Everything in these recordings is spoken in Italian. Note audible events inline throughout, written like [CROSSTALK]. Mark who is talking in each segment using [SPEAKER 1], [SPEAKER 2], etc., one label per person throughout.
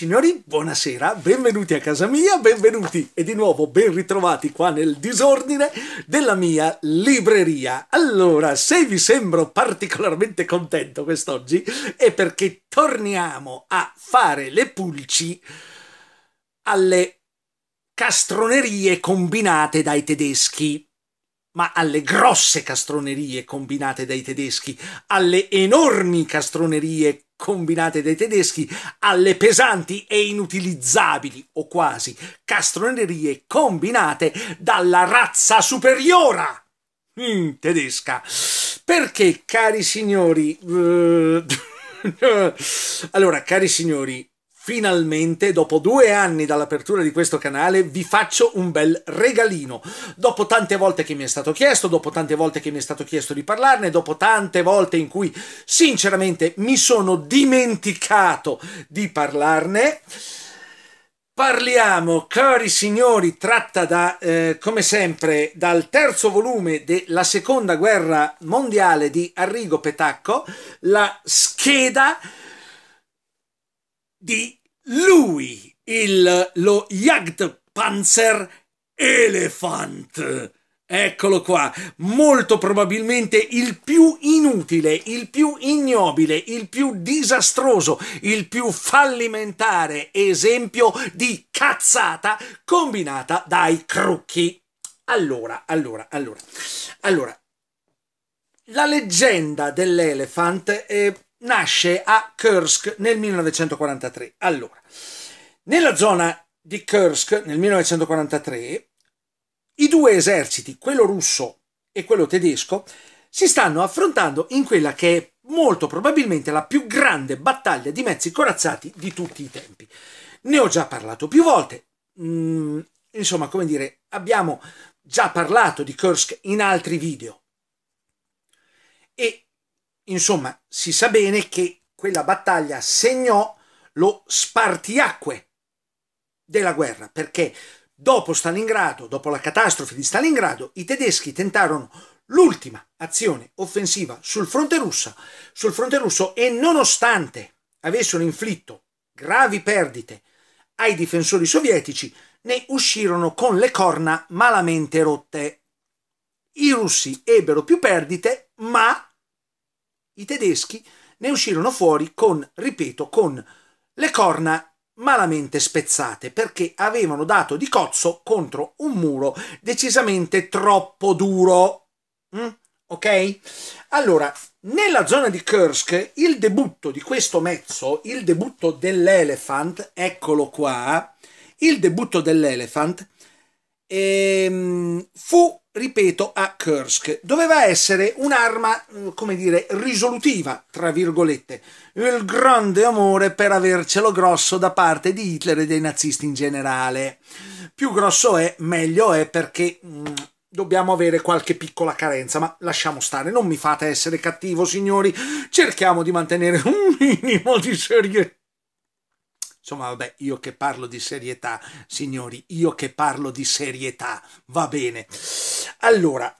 [SPEAKER 1] Signori, buonasera, benvenuti a casa mia, benvenuti e di nuovo ben ritrovati qua nel disordine della mia libreria. Allora, se vi sembro particolarmente contento quest'oggi è perché torniamo a fare le pulci alle castronerie combinate dai tedeschi ma alle grosse castronerie combinate dai tedeschi, alle enormi castronerie combinate dai tedeschi alle pesanti e inutilizzabili, o quasi, castronerie combinate dalla razza superiora mm, tedesca. Perché, cari signori... Eh... [LAUGHS] allora, cari signori, finalmente, dopo due anni dall'apertura di questo canale, vi faccio un bel regalino. Dopo tante volte che mi è stato chiesto, dopo tante volte che mi è stato chiesto di parlarne, dopo tante volte in cui sinceramente mi sono dimenticato di parlarne. Parliamo, cari signori, tratta da, eh, come sempre, dal terzo volume della seconda guerra mondiale di Arrigo Petacco, la scheda di lui, il, lo Jagdpanzer Elephant. Eccolo qua, molto probabilmente il più inutile, il più ignobile, il più disastroso, il più fallimentare esempio di cazzata combinata dai crucchi. Allora, allora, allora, allora, la leggenda dell'elefante è nasce a Kursk nel 1943. Allora, nella zona di Kursk nel 1943 i due eserciti, quello russo e quello tedesco, si stanno affrontando in quella che è molto probabilmente la più grande battaglia di mezzi corazzati di tutti i tempi. Ne ho già parlato più volte. Mm, insomma, come dire, abbiamo già parlato di Kursk in altri video. E Insomma, si sa bene che quella battaglia segnò lo spartiacque della guerra, perché dopo Stalingrado, dopo la catastrofe di Stalingrado, i tedeschi tentarono l'ultima azione offensiva sul fronte, russa, sul fronte russo e nonostante avessero inflitto gravi perdite ai difensori sovietici, ne uscirono con le corna malamente rotte. I russi ebbero più perdite, ma i tedeschi ne uscirono fuori con, ripeto, con le corna malamente spezzate perché avevano dato di cozzo contro un muro decisamente troppo duro. Mm? Ok? Allora, nella zona di Kursk, il debutto di questo mezzo, il debutto dell'Elephant, eccolo qua, il debutto dell'Elephant, ehm, fu ripeto, a Kursk. Doveva essere un'arma, mm, come dire, risolutiva, tra virgolette, il grande amore per avercelo grosso da parte di Hitler e dei nazisti in generale. Più grosso è, meglio è perché mh, mm, dobbiamo avere qualche piccola carenza, ma lasciamo stare, non mi fate essere cattivo, signori, cerchiamo di mantenere un minimo di serietà. Insomma, vabbè, io che parlo di serietà, signori, io che parlo di serietà, va bene. Allora,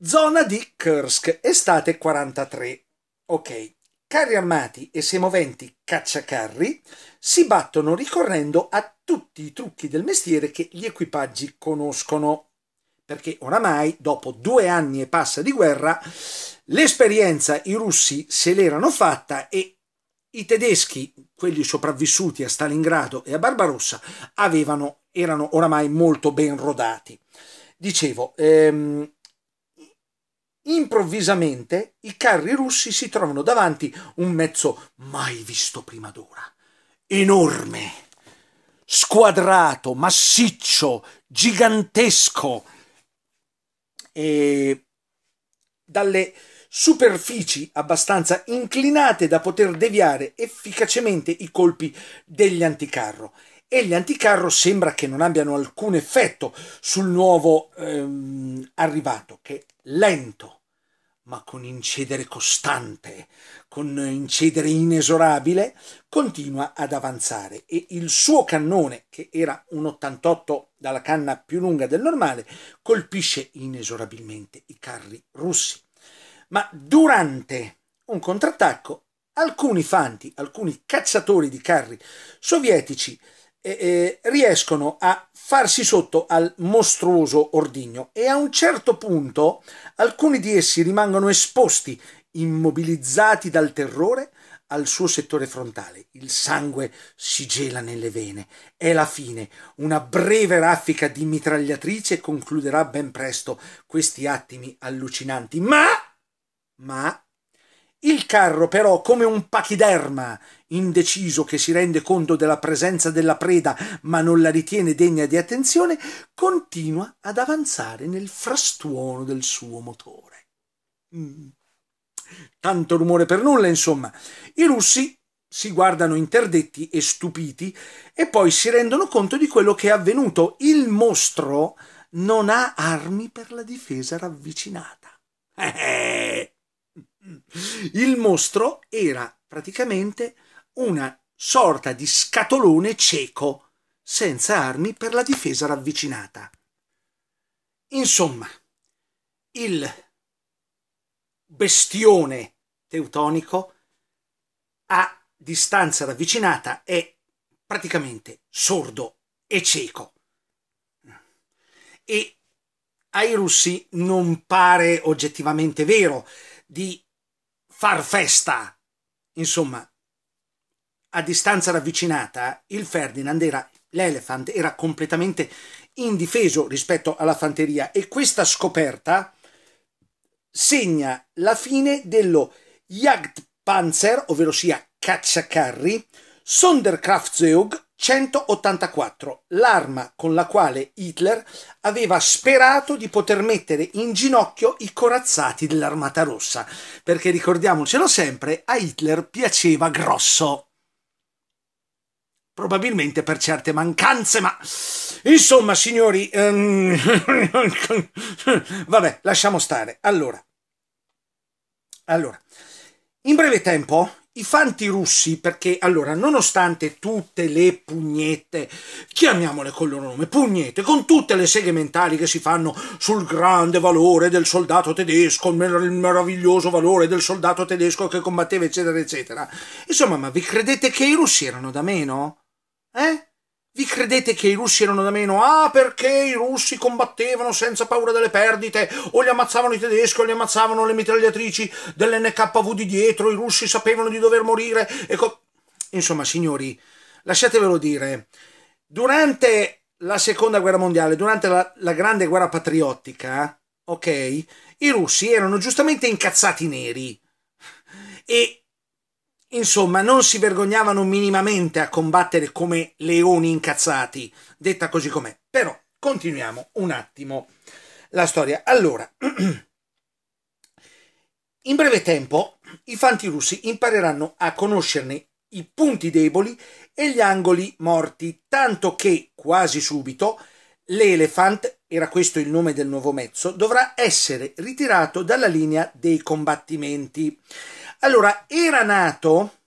[SPEAKER 1] zona di Kursk, estate 43. Ok, carri armati e semoventi cacciacarri si battono ricorrendo a tutti i trucchi del mestiere che gli equipaggi conoscono. Perché oramai, dopo due anni e passa di guerra, l'esperienza i russi se l'erano fatta e i tedeschi, quelli sopravvissuti a Stalingrado e a Barbarossa, avevano, erano oramai molto ben rodati. Dicevo, ehm, improvvisamente i carri russi si trovano davanti un mezzo mai visto prima d'ora. Enorme, squadrato, massiccio, gigantesco. E dalle superfici abbastanza inclinate da poter deviare efficacemente i colpi degli anticarro e gli anticarro sembra che non abbiano alcun effetto sul nuovo ehm, arrivato, che lento, ma con incedere costante, con incedere inesorabile, continua ad avanzare e il suo cannone, che era un 88 dalla canna più lunga del normale, colpisce inesorabilmente i carri russi ma durante un contrattacco alcuni fanti, alcuni cacciatori di carri sovietici eh, eh, riescono a farsi sotto al mostruoso ordigno e a un certo punto alcuni di essi rimangono esposti, immobilizzati dal terrore, al suo settore frontale. Il sangue si gela nelle vene. È la fine. Una breve raffica di mitragliatrice concluderà ben presto questi attimi allucinanti. Ma ma il carro però, come un pachiderma, indeciso che si rende conto della presenza della preda ma non la ritiene degna di attenzione, continua ad avanzare nel frastuono del suo motore. Mm. Tanto rumore per nulla, insomma. I russi si guardano interdetti e stupiti e poi si rendono conto di quello che è avvenuto. Il mostro non ha armi per la difesa ravvicinata. [LAUGHS] Eh, eh. Il mostro era praticamente una sorta di scatolone cieco, senza armi per la difesa ravvicinata. Insomma, il bestione teutonico a distanza ravvicinata è praticamente sordo e cieco. E ai russi non pare oggettivamente vero di far festa. Insomma, a distanza ravvicinata, il Ferdinand era l'elefant, era completamente indifeso rispetto alla fanteria e questa scoperta segna la fine dello Jagdpanzer, ovvero sia cacciacarri, Sonderkraftzeug, 184, l'arma con la quale Hitler aveva sperato di poter mettere in ginocchio i corazzati dell'Armata Rossa, perché ricordiamocelo sempre, a Hitler piaceva grosso. Probabilmente per certe mancanze, ma insomma, signori, um... [LAUGHS] vabbè, lasciamo stare. Allora, allora, in breve tempo i fanti russi, perché allora, nonostante tutte le pugnette, chiamiamole col loro nome, pugnette, con tutte le seghe mentali che si fanno sul grande valore del soldato tedesco, il meraviglioso valore del soldato tedesco che combatteva, eccetera, eccetera. Insomma, ma vi credete che i russi erano da meno? Eh? Vi credete che i russi erano da meno? Ah, perché i russi combattevano senza paura delle perdite, o li ammazzavano i tedeschi, o li ammazzavano le mitragliatrici dell'NKV di dietro, i russi sapevano di dover morire. Co- Insomma, signori, lasciatevelo dire, durante la seconda guerra mondiale, durante la, la grande guerra patriottica, ok, i russi erano giustamente incazzati neri. E Insomma, non si vergognavano minimamente a combattere come leoni incazzati, detta così com'è. Però continuiamo un attimo la storia. Allora, [CLEARS THROAT] in breve tempo i fanti russi impareranno a conoscerne i punti deboli e gli angoli morti, tanto che quasi subito l'Elephant, era questo il nome del nuovo mezzo, dovrà essere ritirato dalla linea dei combattimenti. Allora, era nato,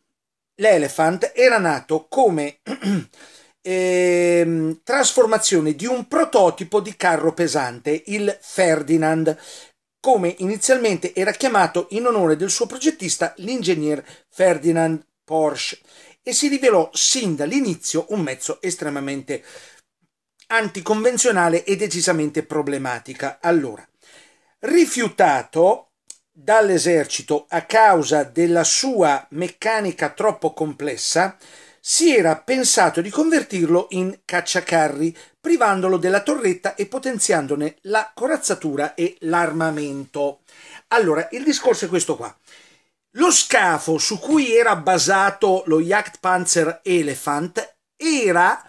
[SPEAKER 1] l'Elephant era nato come [CLEARS THROAT] eh, trasformazione di un prototipo di carro pesante, il Ferdinand, come inizialmente era chiamato in onore del suo progettista, l'ingegner Ferdinand Porsche, e si rivelò sin dall'inizio un mezzo estremamente anticonvenzionale e decisamente problematica. Allora, rifiutato dall'esercito a causa della sua meccanica troppo complessa, si era pensato di convertirlo in cacciacarri, privandolo della torretta e potenziandone la corazzatura e l'armamento. Allora, il discorso è questo qua. Lo scafo su cui era basato lo Jagdpanzer Elephant era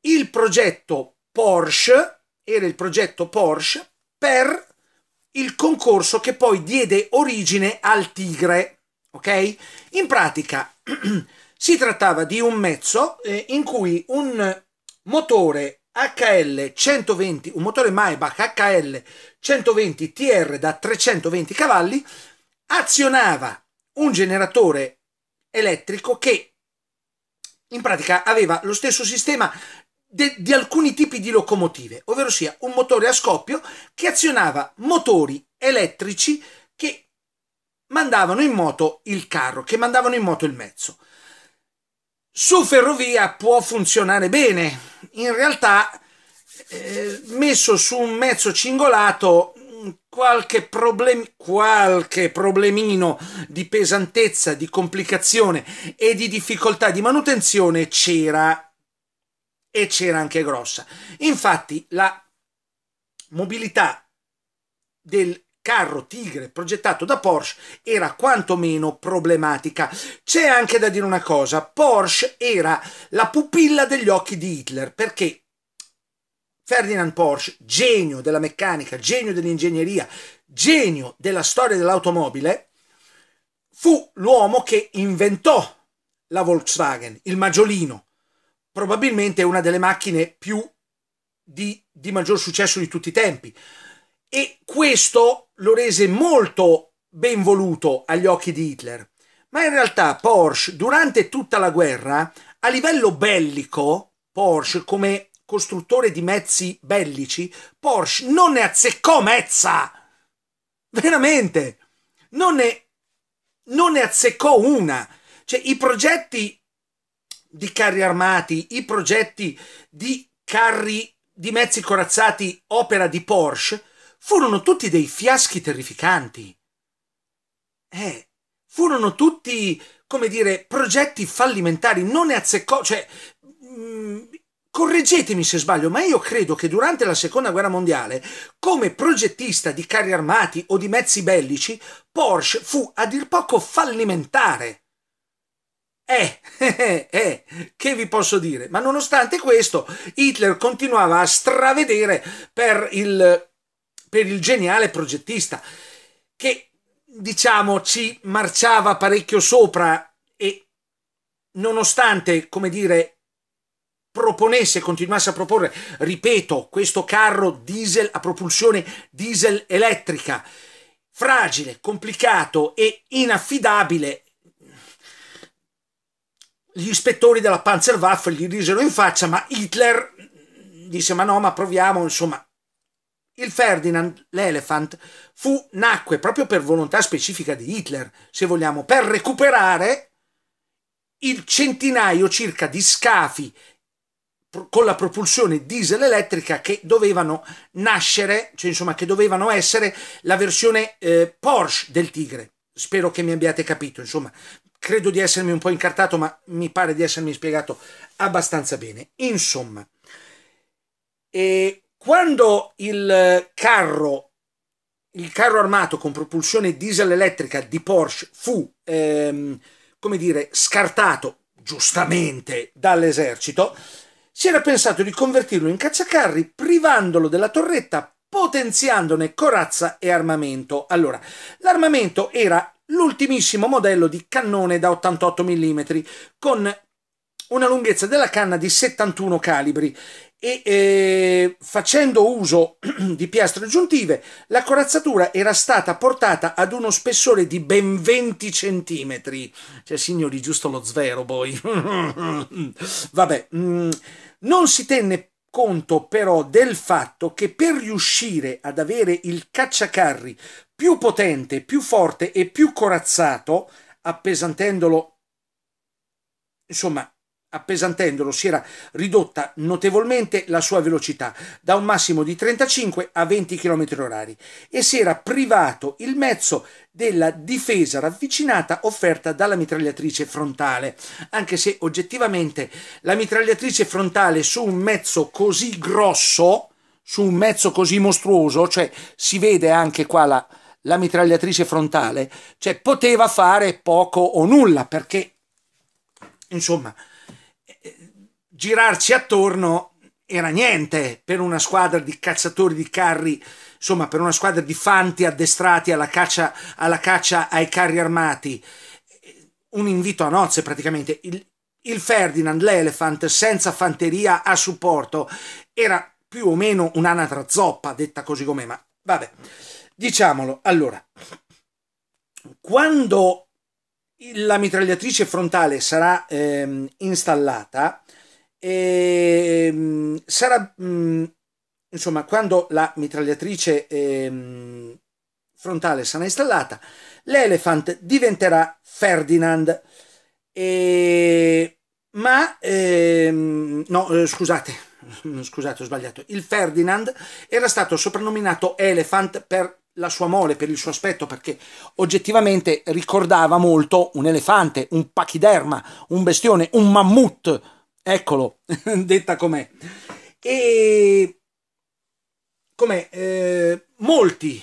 [SPEAKER 1] il progetto Porsche, era il progetto Porsche per il concorso che poi diede origine al Tigre. Ok? In pratica [CLEARS THROAT] si trattava di un mezzo eh, in cui un motore HL 120, un motore Maybach HL 120 TR da 320 cavalli azionava un generatore elettrico che in pratica aveva lo stesso sistema de, di alcuni tipi di locomotive, ovvero sia un motore a scoppio che azionava motori elettrici che mandavano in moto il carro, che mandavano in moto il mezzo. Su ferrovia può funzionare bene, in realtà eh, messo su un mezzo cingolato qualche, problem- qualche problemino di pesantezza, di complicazione e di difficoltà di manutenzione c'era e c'era anche grossa. Infatti la mobilità del carro tigre progettato da Porsche era quantomeno problematica. C'è anche da dire una cosa, Porsche era la pupilla degli occhi di Hitler perché Ferdinand Porsche, genio della meccanica, genio dell'ingegneria, genio della storia dell'automobile, fu l'uomo che inventò la Volkswagen, il maggiolino, probabilmente è una delle macchine più di, di maggior successo di tutti i tempi. E questo lo rese molto ben voluto agli occhi di Hitler. Ma in realtà Porsche, durante tutta la guerra, a livello bellico, Porsche come costruttore di mezzi bellici, Porsche non ne azzeccò mezza. Veramente. Non ne, non ne azzeccò una. Cioè, i progetti di carri armati, i progetti di carri di mezzi corazzati opera di Porsche furono tutti dei fiaschi terrificanti. Eh, furono tutti, come dire, progetti fallimentari, non ne azzeccò, cioè mh, mm, correggetemi se sbaglio, ma io credo che durante la seconda guerra mondiale, come progettista di carri armati o di mezzi bellici, Porsche fu a dir poco fallimentare. Eh, eh, eh, eh, che vi posso dire? Ma nonostante questo, Hitler continuava a stravedere per il, per il geniale progettista, che diciamo ci marciava parecchio sopra e nonostante, come dire, proponesse, continuasse a proporre, ripeto, questo carro diesel a propulsione diesel elettrica, fragile, complicato e inaffidabile, gli ispettori della Panzerwaffe gli risero in faccia, ma Hitler disse ma no, ma proviamo, insomma. Il Ferdinand, l'Elephant, fu, nacque proprio per volontà specifica di Hitler, se vogliamo, per recuperare il centinaio circa di scafi con la propulsione diesel elettrica che dovevano nascere, cioè insomma che dovevano essere la versione eh, Porsche del Tigre. Spero che mi abbiate capito, insomma, credo di essermi un po' incartato, ma mi pare di essermi spiegato abbastanza bene. Insomma, quando il carro, il carro armato con propulsione diesel elettrica di Porsche fu, ehm, come dire, scartato giustamente dall'esercito, si era pensato di convertirlo in cacciacarri privandolo della torretta potenziandone corazza e armamento. Allora, l'armamento era l'ultimissimo modello di cannone da 88 mm con una lunghezza della canna di 71 calibri e eh, facendo uso [CLEARS THROAT] di piastre aggiuntive la corazzatura era stata portata ad uno spessore di ben 20 cm cioè signori giusto lo zvero poi [LAUGHS] vabbè mh, mm, non si tenne conto però del fatto che per riuscire ad avere il cacciacarri più potente, più forte e più corazzato, appesantendolo, insomma, appesantendolo si era ridotta notevolmente la sua velocità da un massimo di 35 a 20 km/h e si era privato il mezzo della difesa ravvicinata offerta dalla mitragliatrice frontale, anche se oggettivamente la mitragliatrice frontale su un mezzo così grosso, su un mezzo così mostruoso, cioè si vede anche qua la, la mitragliatrice frontale, cioè poteva fare poco o nulla perché insomma girarci attorno era niente per una squadra di cacciatori di carri, insomma per una squadra di fanti addestrati alla caccia, alla caccia ai carri armati. Un invito a nozze praticamente. Il, il Ferdinand, l'Elephant, senza fanteria a supporto, era più o meno un'anatra zoppa, detta così com'è, ma vabbè, diciamolo. Allora, quando la mitragliatrice frontale sarà ehm, installata, e, ehm, sarà, mm, insomma, quando la mitragliatrice ehm, frontale sarà installata, l'Elephant diventerà Ferdinand. E, ma, ehm, eh, no, scusate, [LAUGHS] scusate, ho sbagliato. Il Ferdinand era stato soprannominato Elephant per la sua mole, per il suo aspetto, perché oggettivamente ricordava molto un elefante, un pachiderma, un bestione, un mammut Eccolo, [LAUGHS] detta com'è. E come eh, molti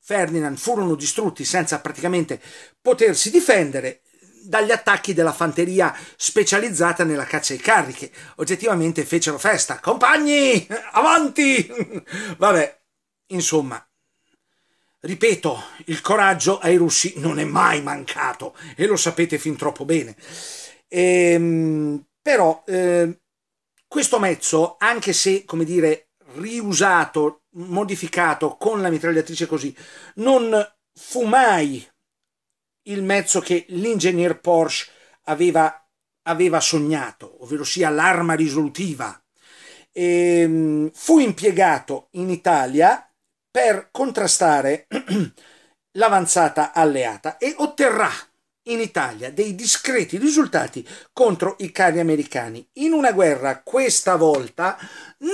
[SPEAKER 1] Ferdinand furono distrutti senza praticamente potersi difendere dagli attacchi della fanteria specializzata nella caccia ai carri che oggettivamente fecero festa. Compagni, [LAUGHS] avanti! [LAUGHS] Vabbè, insomma, ripeto, il coraggio ai russi non è mai mancato e lo sapete fin troppo bene. Ehm, però eh, questo mezzo, anche se, come dire, riusato, modificato con la mitragliatrice così, non fu mai il mezzo che l'ingegner Porsche aveva, aveva sognato, ovvero sia l'arma risolutiva. E, ehm, fu impiegato in Italia per contrastare [CLEARS THROAT] l'avanzata alleata e otterrà in Italia dei discreti risultati contro i carri americani, in una guerra questa volta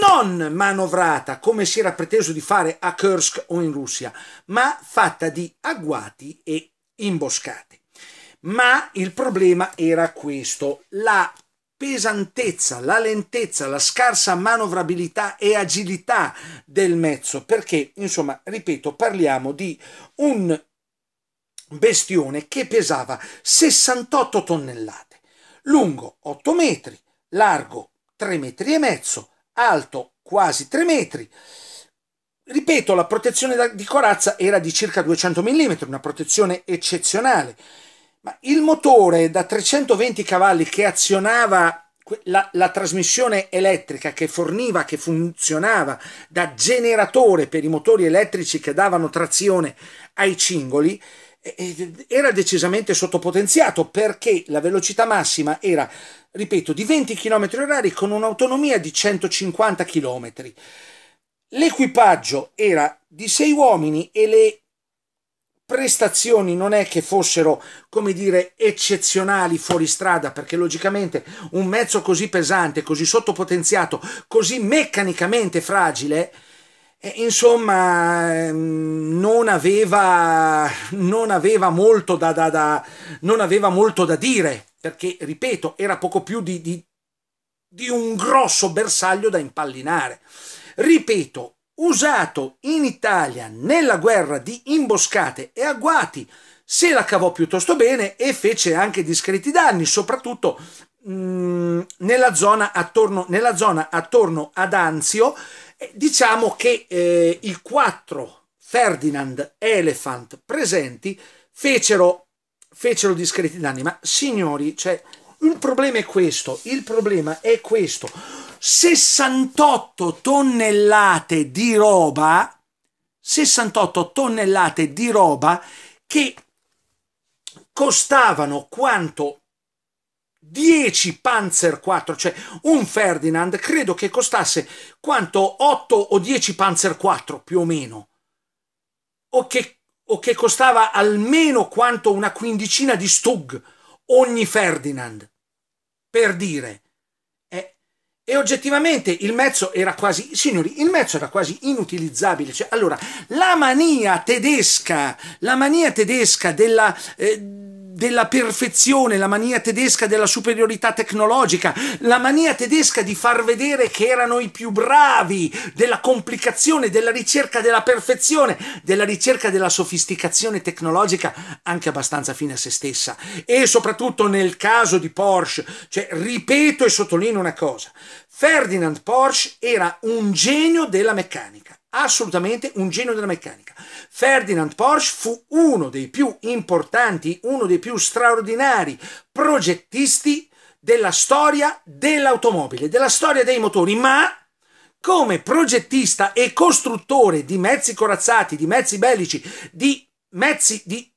[SPEAKER 1] non manovrata come si era preteso di fare a Kursk o in Russia, ma fatta di agguati e imboscate. Ma il problema era questo, la pesantezza, la lentezza, la scarsa manovrabilità e agilità del mezzo, perché insomma, ripeto, parliamo di un bestione che pesava 68 tonnellate, lungo 8 metri, largo 3 metri e mezzo, alto quasi 3 metri. Ripeto, la protezione di corazza era di circa 200 mm, una protezione eccezionale. Ma il motore da 320 cavalli che azionava la, la, trasmissione elettrica che forniva, che funzionava da generatore per i motori elettrici che davano trazione ai cingoli, era decisamente sottopotenziato perché la velocità massima era, ripeto, di 20 km orari con un'autonomia di 150 km. L'equipaggio era di 6 uomini e le prestazioni non è che fossero, come dire, eccezionali fuori strada, perché logicamente un mezzo così pesante, così sottopotenziato, così meccanicamente fragile, eh, insomma ehm, non aveva, non aveva molto da, da, da, non aveva molto da dire perché ripeto era poco più di, di, di un grosso bersaglio da impallinare ripeto usato in Italia nella guerra di imboscate e agguati se la cavò piuttosto bene e fece anche discreti danni soprattutto mh, mm, nella, zona attorno, nella zona attorno ad Anzio eh, diciamo che eh, i quattro Ferdinand Elephant presenti fecero, fecero discreti danni, ma signori, cioè, il problema è questo, il problema è questo. 68 tonnellate di roba, 68 tonnellate di roba che costavano quanto 10 Panzer 4, cioè un Ferdinand credo che costasse quanto 8 o 10 Panzer 4 più o meno, o che, o che costava almeno quanto una quindicina di Stug ogni Ferdinand, per dire. Eh, e oggettivamente il mezzo era quasi, signori, il mezzo era quasi inutilizzabile. Cioè, allora, la mania tedesca, la mania tedesca della... Eh, della perfezione, la mania tedesca della superiorità tecnologica, la mania tedesca di far vedere che erano i più bravi, della complicazione, della ricerca della perfezione, della ricerca della sofisticazione tecnologica anche abbastanza fine a se stessa e soprattutto nel caso di Porsche, cioè ripeto e sottolineo una cosa, Ferdinand Porsche era un genio della meccanica, assolutamente un genio della meccanica. Ferdinand Porsche fu uno dei più importanti, uno dei più straordinari progettisti della storia dell'automobile, della storia dei motori, ma come progettista e costruttore di mezzi corazzati, di mezzi bellici, di mezzi di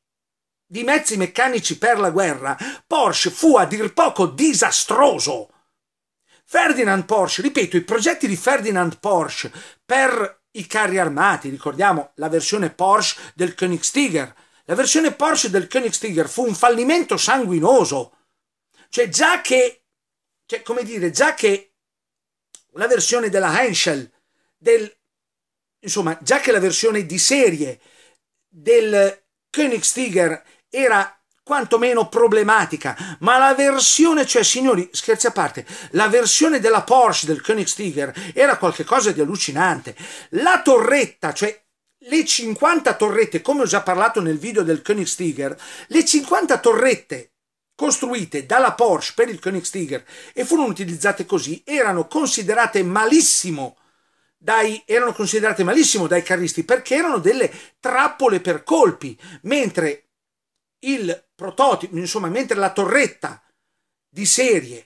[SPEAKER 1] di mezzi meccanici per la guerra, Porsche fu a dir poco disastroso Ferdinand Porsche, ripeto, i progetti di Ferdinand Porsche per i carri armati, ricordiamo la versione Porsche del Königstiger. La versione Porsche del Königstiger fu un fallimento sanguinoso. Cioè già che, cioè come dire, già che la versione della Henschel, del, insomma, già che la versione di serie del Königstiger era quantomeno problematica, ma la versione, cioè signori, scherzi a parte, la versione della Porsche del Koenigstigger era qualcosa di allucinante. La torretta, cioè le 50 torrette, come ho già parlato nel video del Koenigstigger, le 50 torrette costruite dalla Porsche per il Koenigstigger e furono utilizzate così, erano considerate malissimo dai, erano considerate malissimo dai carristi perché erano delle trappole per colpi, mentre il prototipo, insomma, mentre la torretta di serie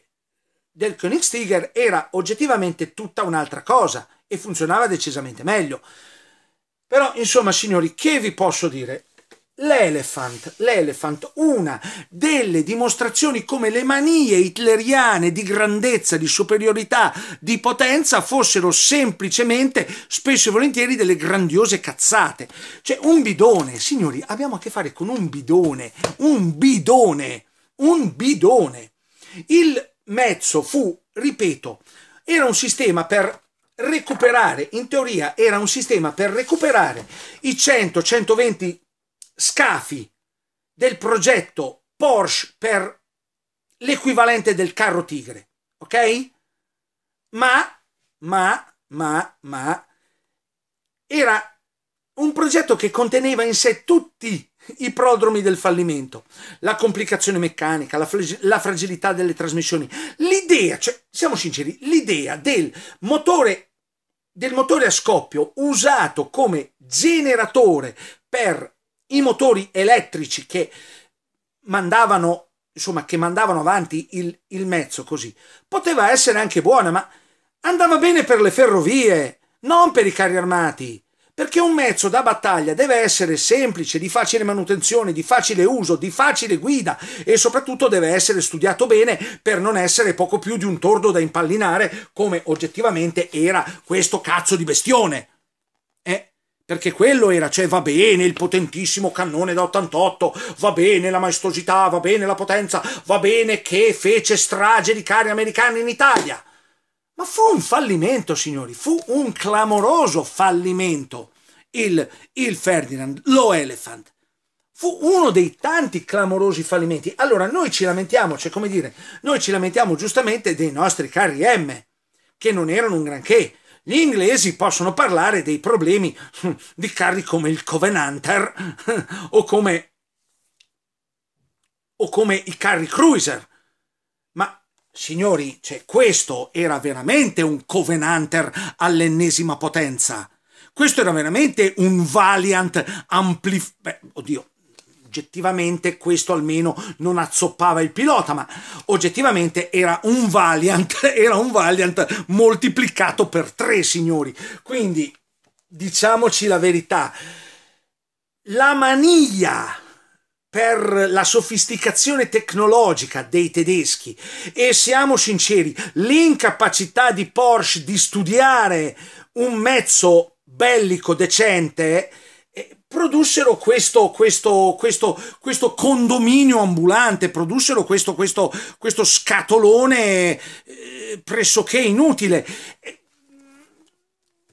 [SPEAKER 1] del Koenigstigger era oggettivamente tutta un'altra cosa e funzionava decisamente meglio. Però, insomma, signori, che vi posso dire? L'Elephant, l'Elephant, una delle dimostrazioni come le manie hitleriane di grandezza, di superiorità, di potenza fossero semplicemente, spesso e volentieri, delle grandiose cazzate. Cioè, un bidone, signori, abbiamo a che fare con un bidone, un bidone, un bidone. Il mezzo fu, ripeto, era un sistema per recuperare, in teoria era un sistema per recuperare i 100-120 scafi del progetto Porsche per l'equivalente del carro tigre, ok? Ma, ma, ma, ma, era un progetto che conteneva in sé tutti i prodromi del fallimento, la complicazione meccanica, la, flag- la fragilità delle trasmissioni, l'idea, cioè, siamo sinceri, l'idea del motore, del motore a scoppio usato come generatore per i motori elettrici che mandavano, insomma, che mandavano avanti il, il mezzo così. Poteva essere anche buona, ma andava bene per le ferrovie, non per i carri armati perché un mezzo da battaglia deve essere semplice, di facile manutenzione, di facile uso, di facile guida e soprattutto deve essere studiato bene per non essere poco più di un tordo da impallinare come oggettivamente era questo cazzo di bestione. Perché quello era, cioè va bene il potentissimo cannone da 88, va bene la maestosità, va bene la potenza, va bene che fece strage di carri americani in Italia. Ma fu un fallimento, signori, fu un clamoroso fallimento il, il Ferdinand, lo Elephant fu uno dei tanti clamorosi fallimenti. Allora noi ci lamentiamo, cioè come dire, noi ci lamentiamo giustamente dei nostri carri M, che non erano un granché, gli inglesi possono parlare dei problemi hm, di carri come il Covenanter [LAUGHS] o come, o come i carri cruiser. Ma signori, cioè, questo era veramente un Covenanter all'ennesima potenza. Questo era veramente un Valiant amplificato. Oddio, oggettivamente questo almeno non azzoppava il pilota, ma oggettivamente era un Valiant, [LAUGHS] era un Valiant moltiplicato per tre, signori. Quindi diciamoci la verità, la mania per la sofisticazione tecnologica dei tedeschi e siamo sinceri, l'incapacità di Porsche di studiare un mezzo bellico decente produssero questo, questo, questo, questo condominio ambulante, produssero questo, questo, questo scatolone eh, pressoché inutile. Eh,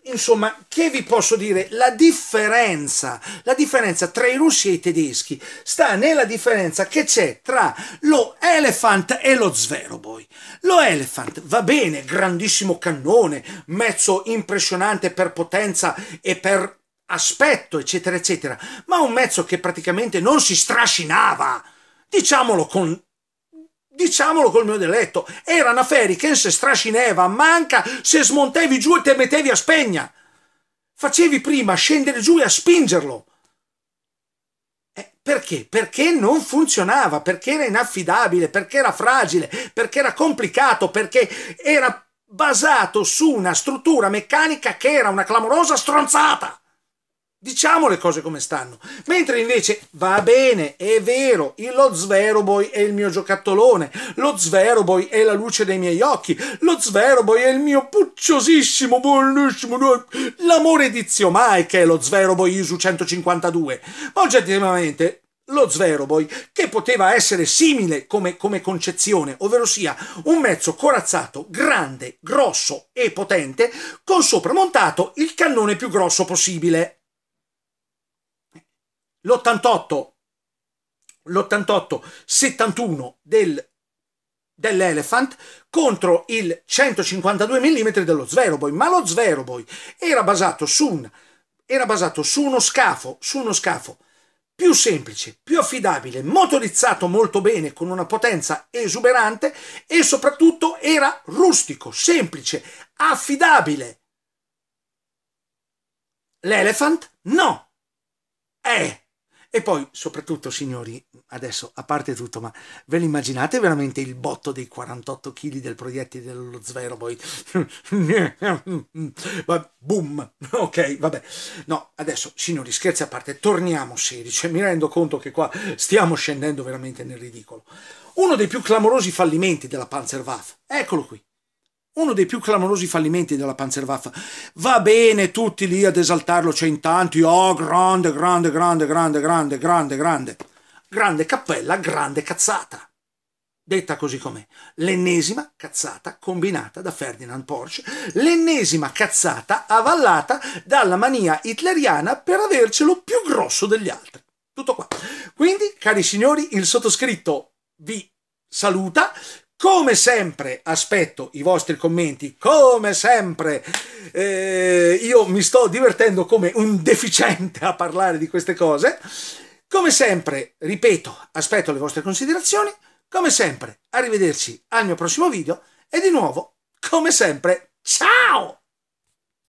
[SPEAKER 1] insomma, che vi posso dire? La differenza, la differenza tra i russi e i tedeschi sta nella differenza che c'è tra lo Elephant e lo Zveroboy. Lo Elephant va bene, grandissimo cannone, mezzo impressionante per potenza e per aspetto, eccetera, eccetera, ma un mezzo che praticamente non si strascinava, diciamolo con diciamolo col mio dialetto, era una ferri che se strascineva a manca se smontevi giù e te mettevi a spegna. Facevi prima scendere giù e a spingerlo. Eh, perché? Perché non funzionava, perché era inaffidabile, perché era fragile, perché era complicato, perché era basato su una struttura meccanica che era una clamorosa stronzata. Diciamo le cose come stanno. Mentre invece va bene, è vero, lo Zveroboy è il mio giocattolone, lo Zveroboy è la luce dei miei occhi, lo Zveroboy è il mio pucciosissimo, buonissimo, l'amore di zio Mike è lo Zveroboy ISU 152. Ma oggettivamente lo Zveroboy, che poteva essere simile come, come concezione, ovvero sia un mezzo corazzato, grande, grosso e potente, con sopra montato il cannone più grosso possibile l'88, l'88 71 del, dell'Elephant contro il 152 mm dello Zveroboy, ma lo Zveroboy era basato su un, era basato su uno scafo, su uno scafo più semplice, più affidabile, motorizzato molto bene con una potenza esuberante e soprattutto era rustico, semplice, affidabile. L'Elephant no. È eh, e poi, soprattutto, signori, adesso a parte tutto, ma ve immaginate veramente il botto dei 48 kg del proiettile dello zero? Zveroboy? [LAUGHS] Boom! [LAUGHS] Ok, vabbè. No, adesso, signori, scherzi a parte, torniamo seri. Cioè, mi rendo conto che qua stiamo scendendo veramente nel ridicolo. Uno dei più clamorosi fallimenti della Panzerwaffe, eccolo qui uno dei più clamorosi fallimenti della Panzerwaffe. Va bene tutti lì ad esaltarlo, c'è in tanti, oh grande, grande, grande, grande, grande, grande, grande. Grande cappella, grande cazzata. Detta così com'è, l'ennesima cazzata combinata da Ferdinand Porsche, l'ennesima cazzata avallata dalla mania hitleriana per avercelo più grosso degli altri. Tutto qua. Quindi, cari signori, il sottoscritto vi saluta, come sempre aspetto i vostri commenti, come sempre eh, io mi sto divertendo come un deficiente a parlare di queste cose. Come sempre, ripeto, aspetto le vostre considerazioni. Come sempre, arrivederci al mio prossimo video e di nuovo, come sempre, ciao!